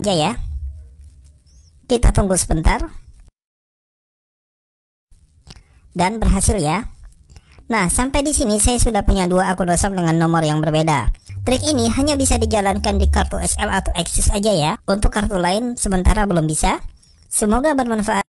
aja ya. Kita tunggu sebentar. Dan berhasil ya. Nah, sampai di sini saya sudah punya dua akun WhatsApp dengan nomor yang berbeda. Trik ini hanya bisa dijalankan di kartu SL atau Axis aja ya. Untuk kartu lain sementara belum bisa. Semoga bermanfaat.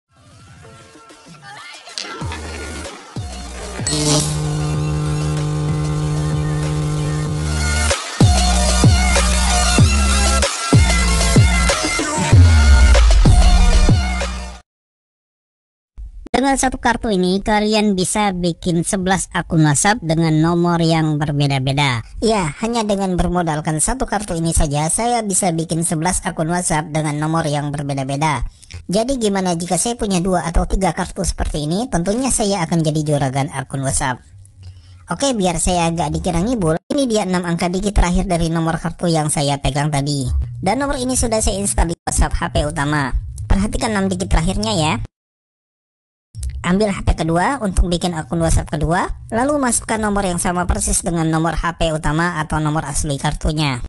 Dengan satu kartu ini, kalian bisa bikin 11 akun WhatsApp dengan nomor yang berbeda-beda. Ya, hanya dengan bermodalkan satu kartu ini saja, saya bisa bikin 11 akun WhatsApp dengan nomor yang berbeda-beda. Jadi gimana jika saya punya dua atau tiga kartu seperti ini, tentunya saya akan jadi juragan akun WhatsApp. Oke, biar saya agak dikira ngibul, ini dia enam angka digit terakhir dari nomor kartu yang saya pegang tadi. Dan nomor ini sudah saya install di WhatsApp HP utama. Perhatikan 6 digit terakhirnya ya ambil HP kedua untuk bikin akun WhatsApp kedua, lalu masukkan nomor yang sama persis dengan nomor HP utama atau nomor asli kartunya.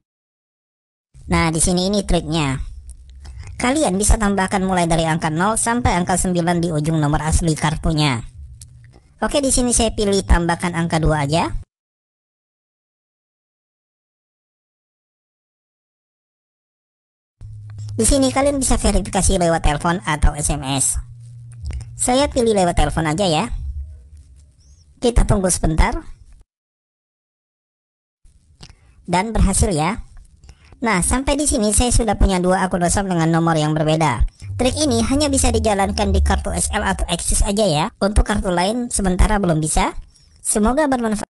Nah, di sini ini triknya. Kalian bisa tambahkan mulai dari angka 0 sampai angka 9 di ujung nomor asli kartunya. Oke, di sini saya pilih tambahkan angka 2 aja. Di sini kalian bisa verifikasi lewat telepon atau SMS. Saya pilih lewat telepon aja ya. Kita tunggu sebentar. Dan berhasil ya. Nah, sampai di sini saya sudah punya dua akun WhatsApp dengan nomor yang berbeda. Trik ini hanya bisa dijalankan di kartu SL atau Axis aja ya. Untuk kartu lain sementara belum bisa. Semoga bermanfaat.